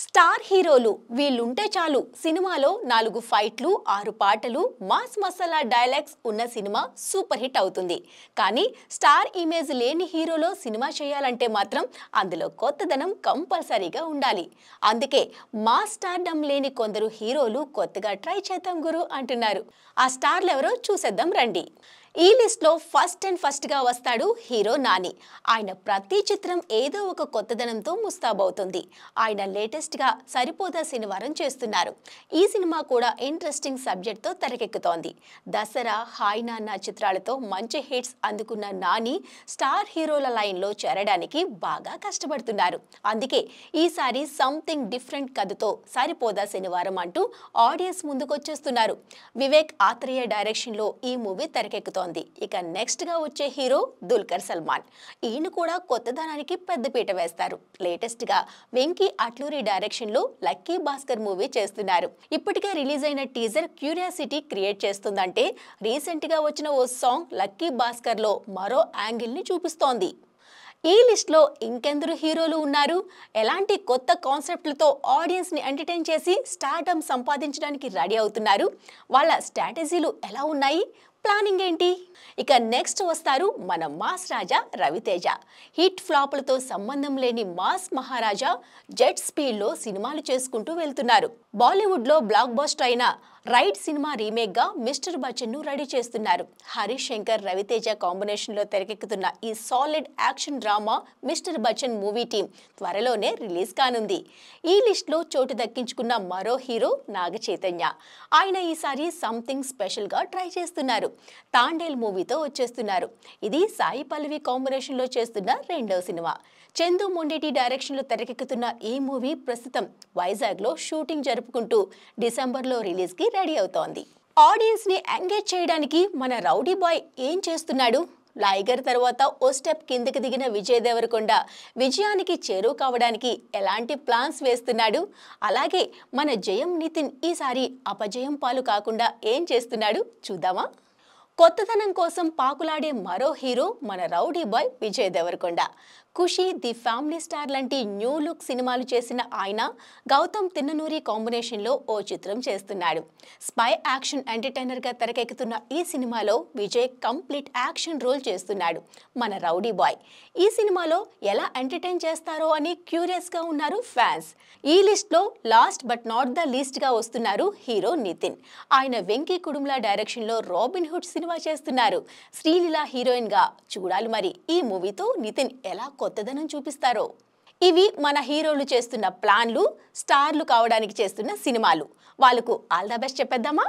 star హీరోలు వీళ్ళుంటే చాలు సినిమాలో నాలుగు ఫైట్లు ఆరు పాటలు మాస్ మసాలా డైలాగ్స్ ఉన్న సినిమా సూపర్ హిట్ అవుతుంది కానీ స్టార్ ఇమేజ్ లేని హీరోలో సినిమా చేయాలంటే మాత్రం అందులో కొత్తదనం కంపల్సరీగా ఉండాలి అందుకే మా స్టార్డమ్ లేని కొందరు హీరోలు కొత్తగా ట్రై చేద్దాం గురు అంటున్నారు ఆ స్టార్లు ఎవరో చూసేద్దాం రండి ఈ లిస్ట్లో ఫస్ట్ అండ్ ఫస్ట్గా వస్తాడు హీరో నాని ఆయన ప్రతి చిత్రం ఏదో ఒక కొత్తదనంతో ముస్తాబవుతుంది ఆయన లేటెస్ట్గా సరిపోదా శనివారం చేస్తున్నారు ఈ సినిమా కూడా ఇంట్రెస్టింగ్ సబ్జెక్ట్తో తెరకెక్కుతోంది దసరా హాయ్ నాన్న చిత్రాలతో మంచి హిట్స్ అందుకున్న నాని స్టార్ హీరోల లైన్లో చేరడానికి బాగా కష్టపడుతున్నారు అందుకే ఈసారి సంథింగ్ డిఫరెంట్ కథతో సరిపోదా శనివారం అంటూ ఆడియన్స్ ముందుకొచ్చేస్తున్నారు వివేక్ ఆత్రేయ డైరెక్షన్లో ఈ మూవీ తెరకెక్కుతోంది దూసుకుపోతోంది ఇక నెక్స్ట్గా వచ్చే హీరో దుల్కర్ సల్మాన్ ఈయన కూడా కొత్తదనానికి పెద్దపీట వేస్తారు లేటెస్ట్గా వెంకీ అట్లూరి డైరెక్షన్లో లక్కీ భాస్కర్ మూవీ చేస్తున్నారు ఇప్పటికే రిలీజ్ అయిన టీజర్ క్యూరియాసిటీ క్రియేట్ చేస్తుందంటే రీసెంట్గా వచ్చిన ఓ సాంగ్ లక్కీ భాస్కర్లో మరో యాంగిల్ని చూపిస్తోంది ఈ లిస్ట్లో ఇంకెందరు హీరోలు ఉన్నారు ఎలాంటి కొత్త కాన్సెప్ట్లతో ఆడియన్స్ని ఎంటర్టైన్ చేసి స్టార్టమ్ సంపాదించడానికి రెడీ అవుతున్నారు వాళ్ళ స్ట్రాటజీలు ఎలా ఉన్నాయి ప్లానింగ్ ఏంటి ఇక నెక్స్ట్ వస్తారు మన మాస్ రాజా రవితేజ హిట్ ఫ్లాప్లతో సంబంధం లేని మాస్ మహారాజా జెట్ స్పీడ్లో సినిమాలు చేసుకుంటూ వెళ్తున్నారు బాలీవుడ్లో బ్లాక్ బాస్టర్ అయిన రైట్ సినిమా రీమేక్గా మిస్టర్ బచ్చన్ను రెడీ చేస్తున్నారు హరీష్ శంకర్ రవితేజ కాంబినేషన్లో తెరకెక్కుతున్న ఈ solid action drama mister Bachchan movie team త్వరలోనే రిలీజ్ కానుంది ఈ లిస్ట్లో చోటు దక్కించుకున్న మరో హీరో నాగ చైతన్య ఆయన ఈసారి సంథింగ్ స్పెషల్గా ట్రై చేస్తున్నారు తాండేల్ మూవీతో వచ్చేస్తున్నారు ఇది సాయి పల్లవి కాంబినేషన్లో చేస్తున్న రెండవ సినిమా చందు మొండేటి డైరెక్షన్లో తెరకెక్కుతున్న ఈ మూవీ ప్రస్తుతం వైజాగ్లో షూటింగ్ జరుపుకుంటూ డిసెంబర్లో రిలీజ్కి రెడీ అవుతోంది ఆడియన్స్ని ఎంగేజ్ చేయడానికి మన రౌడీ బాయ్ ఏం చేస్తున్నాడు లైగర్ తర్వాత ఓ స్టెప్ కిందకి దిగిన విజయ్ దేవరకొండ విజయానికి చేరువు కావడానికి ఎలాంటి ప్లాన్స్ వేస్తున్నాడు అలాగే మన జయం నితిన్ ఈసారి అపజయం పాలు కాకుండా ఏం చేస్తున్నాడు చూద్దామా కొత్తదనం కోసం పాకులాడే మరో హీరో మన rowdy boy Vijay Devarakonda Kushi the family star లాంటి న్యూ లుక్ సినిమాలు చేసిన ఆయన గౌతమ్ తిన్ననూరి కాంబినేషన్లో ఓ చిత్రం చేస్తున్నాడు స్పై యాక్షన్ ఎంటర్టైనర్గా తెరకెక్కుతున్న ఈ సినిమాలో విజయ్ కంప్లీట్ యాక్షన్ రోల్ చేస్తున్నాడు మన రౌడీ బాయ్ ఈ సినిమాలో ఎలా ఎంటర్టైన్ చేస్తారో అని క్యూరియస్గా ఉన్నారు ఫ్యాన్స్ ఈ లిస్ట్లో లాస్ట్ బట్ నాట్ ద లీస్ట్గా వస్తున్నారు హీరో నితిన్ ఆయన వెంకీ కుడుమ్లా డైరెక్షన్లో రాబిన్హుడ్ సినిమా సినిమా చేస్తున్నారు శ్రీలీల గా చూడాలి మరి ఈ మూవీతో నితిన్ ఎలా కొత్తదనం చూపిస్తారో ఇవి మన హీరోలు చేస్తున్న ప్లాన్లు స్టార్లు కావడానికి చేస్తున్న సినిమాలు వాళ్ళకు ఆల్ ద బెస్ట్ చెప్పేద్దామా